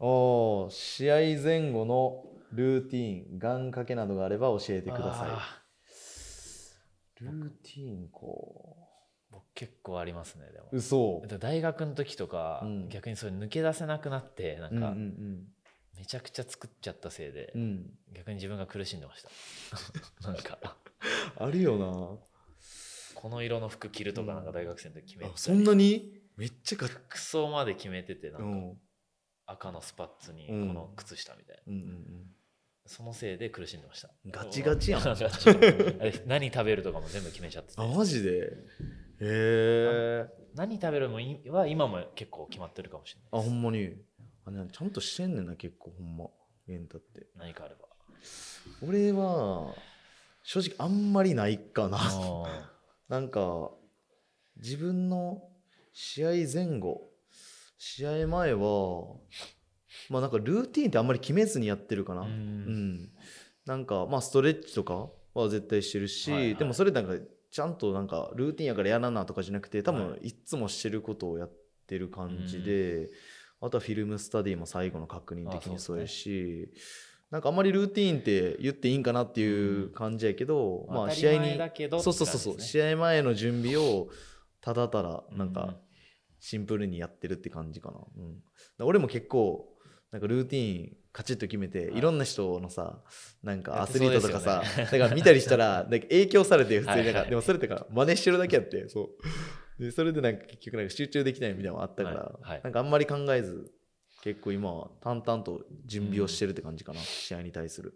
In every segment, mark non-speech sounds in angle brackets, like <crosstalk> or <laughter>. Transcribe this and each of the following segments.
お試合前後のルーティン願掛けなどがあれば教えてくださいルーティンこう僕結構ありますねでも嘘大学の時とか、うん、逆にそれ抜け出せなくなってなんか、うんうんうんめちゃくちゃ作っちゃったせいで、うん、逆に自分が苦しんでました <laughs> なんかあるよなこの色の服着るとかなんか大学生の時決めて、うん、そんなにめっちゃか服装まで決めててなんか、うん、赤のスパッツにこの靴下みたいな、うんうんうん、そのせいで苦しんでましたガチガチやん <laughs> 何食べるとかも全部決めちゃっててマジでへえ何食べるもは今も結構決まってるかもしれないあほんまにあちゃんとしてんねんな結構ほんまエンタって何かあれば俺は正直あんまりないかな <laughs> なんか自分の試合前後試合前は、まあなんかルーティンってあんまり決めずにやってるかな。うんうん、なんか、まあストレッチとかは絶対してるし、はいはい、でもそれなんか、ちゃんとなんかルーティンやからやらなとかじゃなくて、多分いつもしてることをやってる感じで、はい、あとはフィルムスタディも最後の確認的にそうやし、なんかあんまりルーティーンって言っていいんかなっていう感じやけど、うん、まあ試合に、そうそうそうそう、試合前の準備をただただなんかシンプルにやってるって感じかな、うん、俺も結構なんかルーティーンカチッと決めて、い、ろんな人のさなんかアスリートとかさ、ね、だから見たりしたら <laughs> なんか影響されて普通になんか、はいはい、でもそれってか真似してるだけやってそうでそれでなんか結局なんか集中できないみたいなのがあったから、はいはい、なんかあんまり考えず結構今は淡々と準備をしてるって感じかな、うん、試合に対する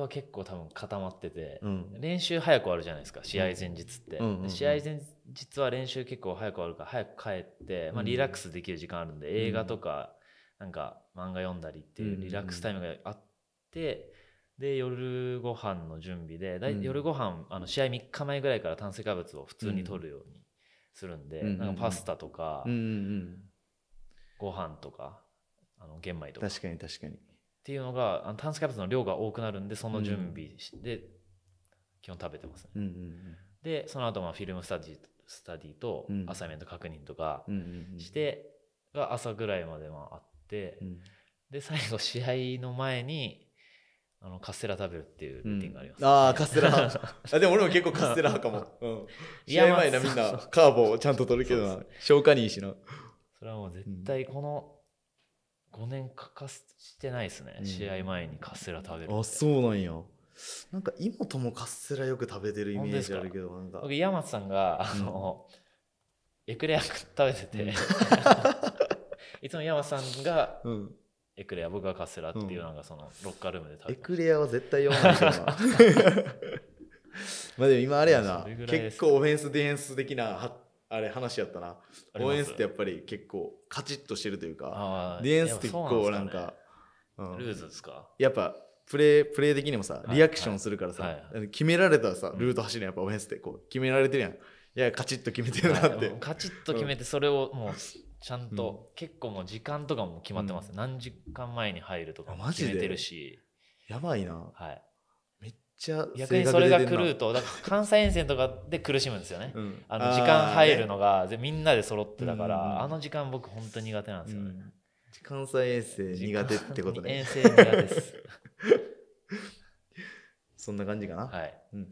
は結構多分固まってて、うん、練習早く終わるじゃないですか試合前日って、うんうんうん試合前日は練習結構早く終わるから早く帰って、まあ、リラックスできる時間あるんで、うん、映画とかなんか漫画読んだりっていうリラックスタイムがあって、うん、で夜ご飯の準備でだい夜ご飯あの試合3日前ぐらいから炭水化物を普通に取るようにするんで、なんかパスタとか、うんうん、ご飯とかあの玄米とか確かに確かにっていうのがあの炭水化物の量が多くなるんでその準備して。基本食べてますね、うんうんうんでその後まあフィルムスタディスタディとアサイメント確認とかして、が朝ぐらいまでまあって、うん、で最後試合の前にあのカステラ食べるっていうルーティンがあります、ねうん、ああカステラあでも俺も結構カステラ派かも、うん、試合前なみんなカーボをちゃんと取るけどな消化にいいしなそれはもう絶対この五年欠かしてないですね、うん、試合前にカステラ食べるあそうなんやなんかともカステラよく食べてるイメージあるけどなんか僕山さんがあの、<laughs> うん、エクレア食べてていつも山さんが、うんエクレア僕がカステラっていうなんかそのロッカールームで食べて、うん、エクレアは絶対読まない <laughs> まあでも今あれやな結構オフェンスディフェンス的な発あれ話やったなオーエンスってやっぱり結構カチッとしてるというかディエンスって結構なんか、ねうん、ルーズですかやっぱプレープレー的にもさリアクションするからさ、はいはい、決められたらさルート走るやっぱオーエンスってこう決められてるやんいやカチッと決めてるなって、はい、カチッと決めてそれをもうちゃんと、うん、結構もう時間とかも決まってます、うん、何時間前に入るとかも決めてるしやばいな、はい、ちゃ逆にそれが狂うとだから関西遠征とかで苦しむんですよね、うん、あの時間入るのが、ね、みんなで揃ってだから、うん、あの時間僕本当苦手なんですよね、関西遠征苦手ってことね遠征苦手です <laughs> そんな感じかなはい、うん